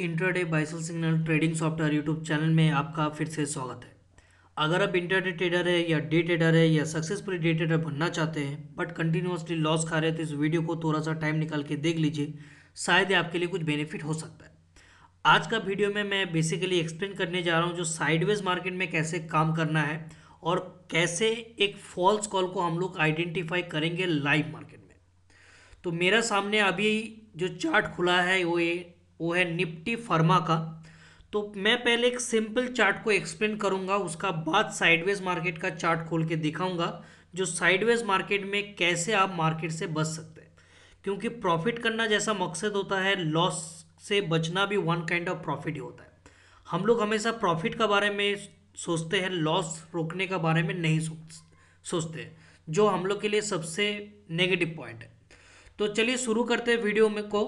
intraday buy sell signal trading software YouTube channel में आपका फिर से स्वागत है अगर आप इंटरडे ट्रेडर है या डे ट्रेडर है या सक्सेसफुली डे ट्रेडर बनना चाहते हैं बट कंटिन्यूसली लॉस खा रहे हैं तो इस वीडियो को थोड़ा सा टाइम निकाल के देख लीजिए शायद आपके लिए कुछ बेनिफिट हो सकता है आज का वीडियो में मैं बेसिकली एक्सप्लेन करने जा रहा हूँ जो साइडवेज मार्केट में कैसे काम करना है और कैसे एक फॉल्स कॉल को हम लोग आइडेंटिफाई करेंगे लाइव मार्केट में तो मेरा सामने अभी जो चार्ट खुला है वो ये वो है निप्टी फर्मा का तो मैं पहले एक सिंपल चार्ट को एक्सप्लेन करूंगा उसका बाद साइडवेज मार्केट का चार्ट खोल के दिखाऊंगा जो साइडवेज मार्केट में कैसे आप मार्केट से बच सकते हैं क्योंकि प्रॉफिट करना जैसा मकसद होता है लॉस से बचना भी वन काइंड ऑफ प्रॉफिट ही होता है हम लोग हमेशा प्रॉफिट का बारे में सोचते हैं लॉस रोकने का बारे में नहीं सोचते हैं जो हम लोग के लिए सबसे नेगेटिव पॉइंट है तो चलिए शुरू करते हैं वीडियो में को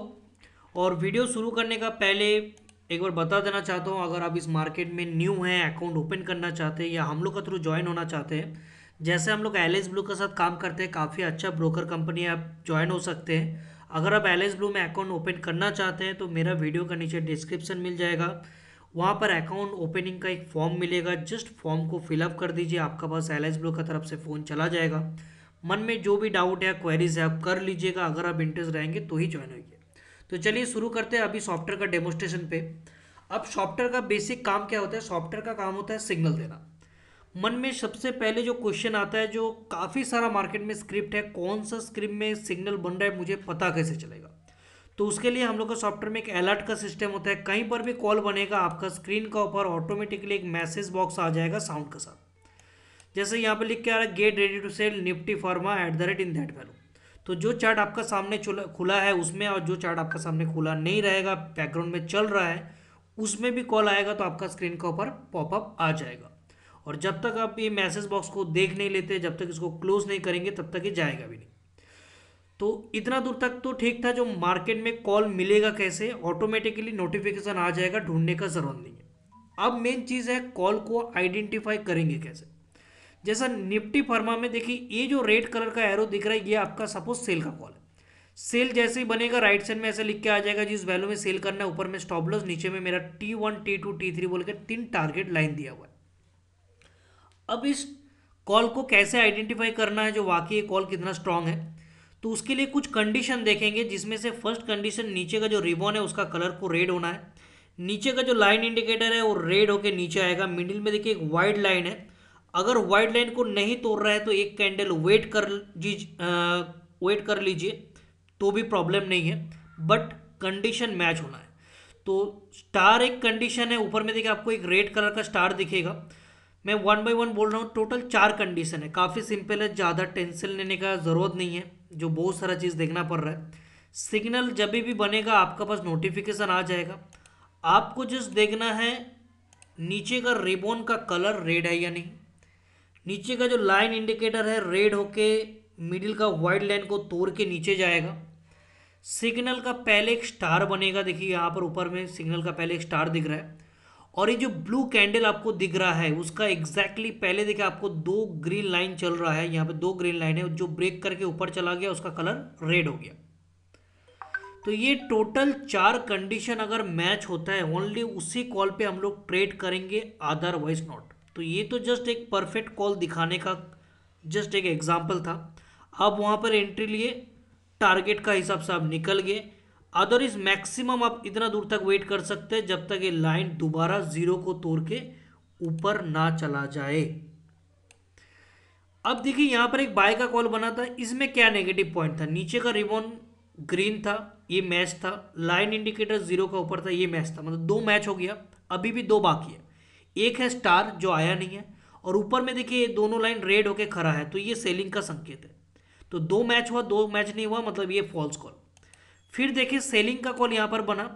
और वीडियो शुरू करने का पहले एक बार बता देना चाहता हूँ अगर आप इस मार्केट में न्यू हैं अकाउंट ओपन करना चाहते हैं या हम लोग का थ्रू ज्वाइन होना चाहते हैं जैसे हम लोग एल एस ब्लू के साथ काम करते हैं काफ़ी अच्छा ब्रोकर कंपनी आप ज्वाइन हो सकते हैं अगर आप एल एस ब्लू में अकाउंट ओपन करना चाहते हैं तो मेरा वीडियो का नीचे डिस्क्रिप्शन मिल जाएगा वहाँ पर अकाउंट ओपनिंग का एक फॉर्म मिलेगा जस्ट फॉर्म को फिलअप कर दीजिए आपका पास एल एस ब्लू का तरफ से फ़ोन चला जाएगा मन में जो भी डाउट है क्वेरीज है आप कर लीजिएगा अगर आप इंटरेस्ट रहेंगे तो ही ज्वाइन होइए तो चलिए शुरू करते हैं अभी सॉफ्टवेयर का डेमोस्ट्रेशन पे अब सॉफ्टवेयर का बेसिक काम क्या होता है सॉफ्टवेयर का काम होता है सिग्नल देना मन में सबसे पहले जो क्वेश्चन आता है जो काफ़ी सारा मार्केट में स्क्रिप्ट है कौन सा स्क्रिप्ट में सिग्नल बन रहा है मुझे पता कैसे चलेगा तो उसके लिए हम लोग का सॉफ्टवेयर में एक अलर्ट का सिस्टम होता है कहीं पर भी कॉल बनेगा आपका स्क्रीन का ऊपर ऑटोमेटिकली एक मैसेज बॉक्स आ जाएगा साउंड के साथ जैसे यहाँ पर लिख के आ रहा है get ready to sell Nifty pharma at the rate in that value तो जो चार्ट आपका सामने खुला है उसमें और जो चार्ट आपका सामने खुला नहीं रहेगा बैकग्राउंड में चल रहा है उसमें भी कॉल आएगा तो आपका स्क्रीन के ऊपर पॉपअप आ जाएगा और जब तक आप ये मैसेज बॉक्स को देख नहीं लेते जब तक इसको क्लोज नहीं करेंगे तब तक ये जाएगा भी नहीं तो इतना दूर तक तो ठीक था जो मार्केट में कॉल मिलेगा कैसे ऑटोमेटिकली नोटिफिकेशन आ जाएगा ढूंढने का जरूरत नहीं है अब मेन चीज़ है कॉल को आइडेंटिफाई करेंगे कैसे जैसा निफ्टी फर्मा में देखिए ये जो रेड कलर का एरो दिख रहा है ये आपका सपोज सेल का कॉल है सेल जैसे ही बनेगा राइट साइड में ऐसे लिख के आ जाएगा जिस वैल्यू में सेल करना है ऊपर में स्टॉप लॉस नीचे में मेरा T one T two T three बोल के तीन टारगेट लाइन दिया हुआ है अब इस कॉल को कैसे आइडेंटिफाई करना है जो वाकई कॉल कितना स्ट्रांग है तो उसके लिए कुछ कंडीशन देखेंगे जिसमें से फर्स्ट कंडीशन नीचे का जो रिबॉन है उसका कलर को रेड होना है नीचे का जो लाइन इंडिकेटर है वो रेड होके नीचे आएगा मिडिल में देखिए एक वाइड लाइन है अगर व्हाइट लाइन को नहीं तोड़ रहा है तो एक कैंडल वेट कर वेट कर लीजिए तो भी प्रॉब्लम नहीं है बट कंडीशन मैच होना है तो स्टार एक कंडीशन है ऊपर में देखिए आपको एक रेड कलर का स्टार दिखेगा मैं वन बाई वन बोल रहा हूँ टोटल चार कंडीशन है काफ़ी सिंपल है ज़्यादा टेंशन लेने का ज़रूरत नहीं है जो बहुत सारा चीज़ देखना पड़ रहा है सिग्नल जब भी बनेगा आपका पास नोटिफिकेशन आ जाएगा आपको जस्ट देखना है नीचे का रिबोन का कलर रेड है या नहीं नीचे का जो लाइन इंडिकेटर है रेड होके मिडिल का वाइट लाइन को तोड़ के नीचे जाएगा सिग्नल का पहले एक स्टार बनेगा देखिए यहाँ पर ऊपर में सिग्नल का पहले एक स्टार दिख रहा है और ये जो ब्लू कैंडल आपको दिख रहा है उसका एग्जैक्टली exactly पहले देखिए आपको दो ग्रीन लाइन चल रहा है यहाँ पे दो ग्रीन लाइन है जो ब्रेक करके ऊपर चला गया उसका कलर रेड हो गया तो ये टोटल चार कंडीशन अगर मैच होता है ओनली उसी कॉल पे हम लोग ट्रेड करेंगे अदरवाइज नॉट तो ये तो जस्ट एक परफेक्ट कॉल दिखाने का जस्ट एक एग्जाम्पल था आप वहाँ पर एंट्री लिए टारगेट का हिसाब से आप निकल गए अदर इज मैक्सिमम आप इतना दूर तक वेट कर सकते हैं जब तक ये लाइन दोबारा जीरो को तोड़ के ऊपर ना चला जाए अब देखिए यहाँ पर एक बाय का कॉल बना था इसमें क्या नेगेटिव पॉइंट था नीचे का रिबन ग्रीन था ये मैच था लाइन इंडिकेटर जीरो का ऊपर था ये मैच था मतलब दो मैच हो गया अभी भी दो बाकी है एक है स्टार जो आया नहीं है और ऊपर में देखिए दोनों लाइन रेड होके खड़ा है तो ये सेलिंग का संकेत है तो दो मैच हुआ दो मैच नहीं हुआ मतलब ये फॉल्स कॉल फिर देखिए सेलिंग का कॉल यहाँ पर बना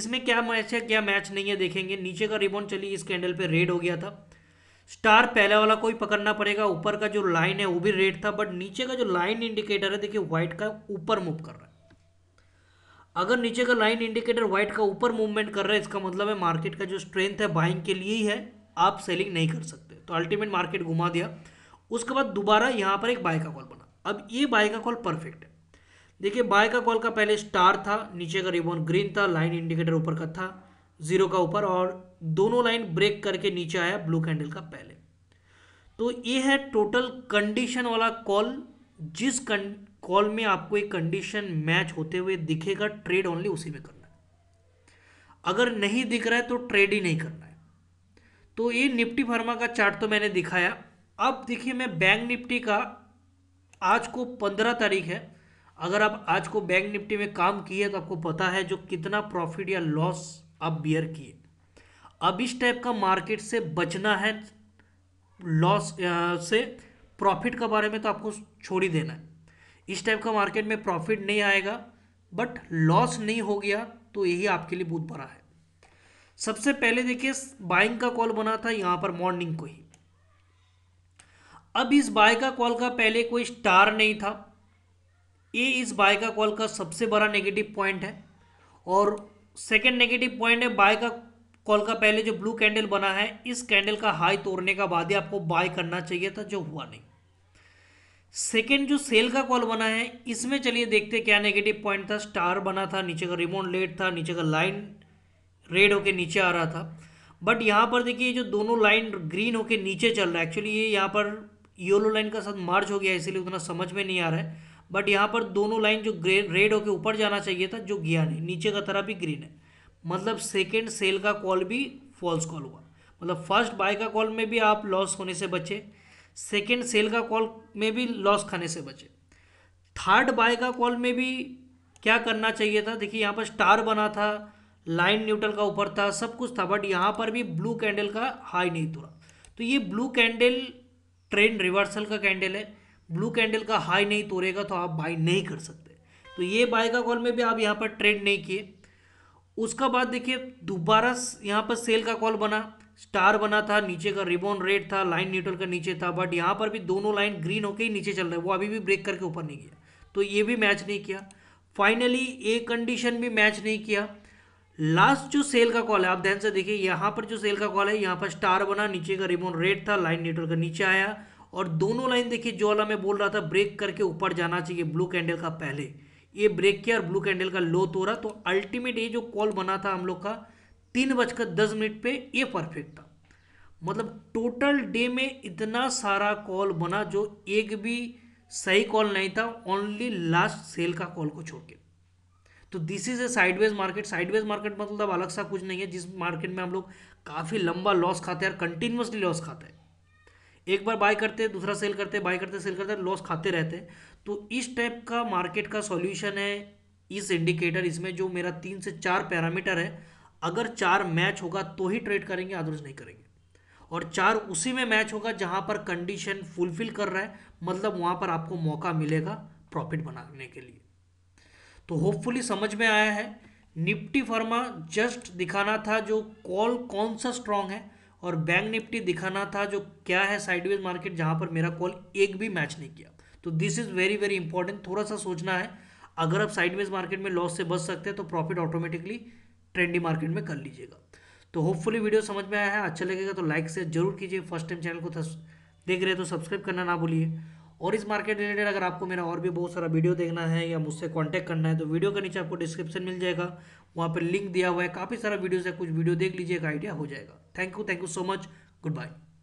इसमें क्या मैच है क्या मैच नहीं है देखेंगे नीचे का रिबॉन चली इस कैंडल पर रेड हो गया था स्टार पहले वाला कोई पकड़ना पड़ेगा ऊपर का जो लाइन है वो भी रेड था बट नीचे का जो लाइन इंडिकेटर है देखिए व्हाइट का ऊपर मूव कर रहा है अगर नीचे का लाइन इंडिकेटर व्हाइट का ऊपर मूवमेंट कर रहा है इसका मतलब है मार्केट का जो स्ट्रेंथ है बाइंग के लिए ही है आप सेलिंग नहीं कर सकते तो अल्टीमेट मार्केट घुमा दिया उसके बाद दोबारा यहाँ पर एक बाय का कॉल बना अब ये बाय का कॉल परफेक्ट है देखिए बाय का कॉल का पहले स्टार था नीचे का रिबोन ग्रीन था लाइन इंडिकेटर ऊपर का था जीरो का ऊपर और दोनों लाइन ब्रेक करके नीचे आया ब्लू कैंडल का पहले तो ये है टोटल कंडीशन वाला कॉल जिस कॉल में आपको एक कंडीशन मैच होते हुए दिखेगा ट्रेड ओनली उसी में करना है अगर नहीं दिख रहा है तो ट्रेड ही नहीं करना है तो ये निफ्टी फार्मा का चार्ट तो मैंने दिखाया अब देखिए मैं बैंक निफ्टी का आज को पंद्रह तारीख है अगर आप आज को बैंक निफ्टी में काम किए तो आपको पता है जो कितना प्रॉफिट या लॉस आप बियर किए अब इस टाइप का मार्केट से बचना है लॉस से प्रॉफिट के बारे में तो आपको छोड़ ही देना है इस टाइप का मार्केट में प्रॉफिट नहीं आएगा बट लॉस नहीं हो गया तो यही आपके लिए बहुत बड़ा है सबसे पहले देखिए बाइंग का कॉल बना था यहाँ पर मॉर्निंग को ही अब इस बाय का कॉल का पहले कोई स्टार नहीं था ये इस बाय का कॉल का सबसे बड़ा नेगेटिव पॉइंट है और सेकेंड नेगेटिव पॉइंट है बाय का कॉल का पहले जो ब्लू कैंडल बना है इस कैंडल का हाई तोड़ने का बाद ही आपको बाय करना चाहिए था जो हुआ नहीं सेकेंड जो सेल का कॉल बना है इसमें चलिए देखते क्या नेगेटिव पॉइंट था स्टार बना था नीचे का रिमोट लेट था नीचे का लाइन रेड होके नीचे आ रहा था बट यहाँ पर देखिए जो दोनों लाइन ग्रीन होके नीचे चल रहा है एक्चुअली ये यहाँ पर येलो लाइन का साथ मार्च हो गया इसीलिए उतना समझ में नहीं आ रहा है बट यहाँ पर दोनों लाइन जो ग्रे रेड होके ऊपर जाना चाहिए था जो गया नहीं नीचे का तरह भी ग्रीन है मतलब सेकेंड सेल का कॉल भी फॉल्स कॉल हुआ मतलब फर्स्ट बाय का कॉल में भी आप लॉस होने से बचे सेकेंड सेल का कॉल में भी लॉस खाने से बचे थर्ड बाय का कॉल में भी क्या करना चाहिए था देखिए यहाँ पर स्टार बना था लाइन न्यूट्रल का ऊपर था सब कुछ था बट यहाँ पर भी ब्लू कैंडल का हाई नहीं तोड़ा तो ये ब्लू कैंडल ट्रेंड रिवर्सल का कैंडल है ब्लू कैंडल का हाई नहीं तोड़ेगा तो आप बाई नहीं कर सकते तो ये बाय का कॉल में भी आप यहाँ पर ट्रेड नहीं किए उसका बाद देखिए दोबारा यहाँ पर सेल का कॉल बना स्टार बना था नीचे का रिबोन रेड था लाइन न्यूट्रल का नीचे था बट यहाँ पर भी दोनों लाइन ग्रीन होकर ही नीचे चल रहा है वो अभी भी ब्रेक करके ऊपर नहीं गया तो ये भी मैच नहीं किया फाइनली ए कंडीशन भी मैच नहीं किया लास्ट जो सेल का कॉल है आप ध्यान से देखिए यहाँ पर जो सेल का कॉल है यहाँ पर स्टार बना नीचे का रिबोन रेड था लाइन न्यूट्रल का नीचे आया और दोनों लाइन देखिए जो वाला मैं बोल रहा था ब्रेक करके ऊपर जाना चाहिए ब्लू कैंडल का पहले ये ब्रेक किया और ब्लू कैंडल का लो तोड़ा तो अल्टीमेट ये जो कॉल बना था हम लोग का तीन बजकर दस मिनट पे ये परफेक्ट था मतलब टोटल डे में इतना सारा कॉल बना जो एक भी सही कॉल नहीं था ओनली लास्ट सेल का कॉल को छोड़ के तो this is a sideways market sideways market मतलब अलग सा कुछ नहीं है जिस मार्केट में हम लोग काफ़ी लंबा लॉस खाते हैं और कंटिन्यूसली लॉस खाते हैं एक बार बाय करते दूसरा सेल करते बाय करते सेल करते लॉस खाते रहते हैं तो इस टाइप का मार्केट का सॉल्यूशन है इस इंडिकेटर इसमें जो मेरा तीन से चार पैरामीटर है अगर चार मैच होगा तो ही ट्रेड करेंगे अदरवाइज नहीं करेंगे और चार उसी में मैच होगा जहां पर कंडीशन फुलफिल कर रहा है मतलब वहां पर आपको मौका मिलेगा प्रॉफिट बनाने के लिए तो होपफुली समझ में आया है निफ्टी फर्मा जस्ट दिखाना था जो कॉल कौन सा स्ट्रांग है और बैंक निफ्टी दिखाना था जो क्या है साइडवेज मार्केट जहां पर मेरा कॉल एक भी मैच नहीं किया तो this is very very important थोड़ा सा सोचना है अगर आप साइडवेज मार्केट में लॉस से बच सकते हैं तो प्रॉफिट ऑटोमेटिकली ट्रेंडी मार्केट में कर लीजिएगा तो होपफुली वीडियो समझ में आया है अच्छा लगेगा तो लाइक से जरूर कीजिए फर्स्ट टाइम चैनल को देख रहे हैं तो सब्सक्राइब करना ना भूलिए और इस मार्केट रिलेटेड अगर आपको मेरा और भी बहुत सारा वीडियो देखना है या मुझसे कांटेक्ट करना है तो वीडियो के नीचे आपको डिस्क्रिप्शन मिल जाएगा वहाँ पर लिंक दिया हुआ है काफ़ी सारा वीडियोज़ है कुछ वीडियो देख लीजिएगा आइडिया हो जाएगा thank you thank you so much good bye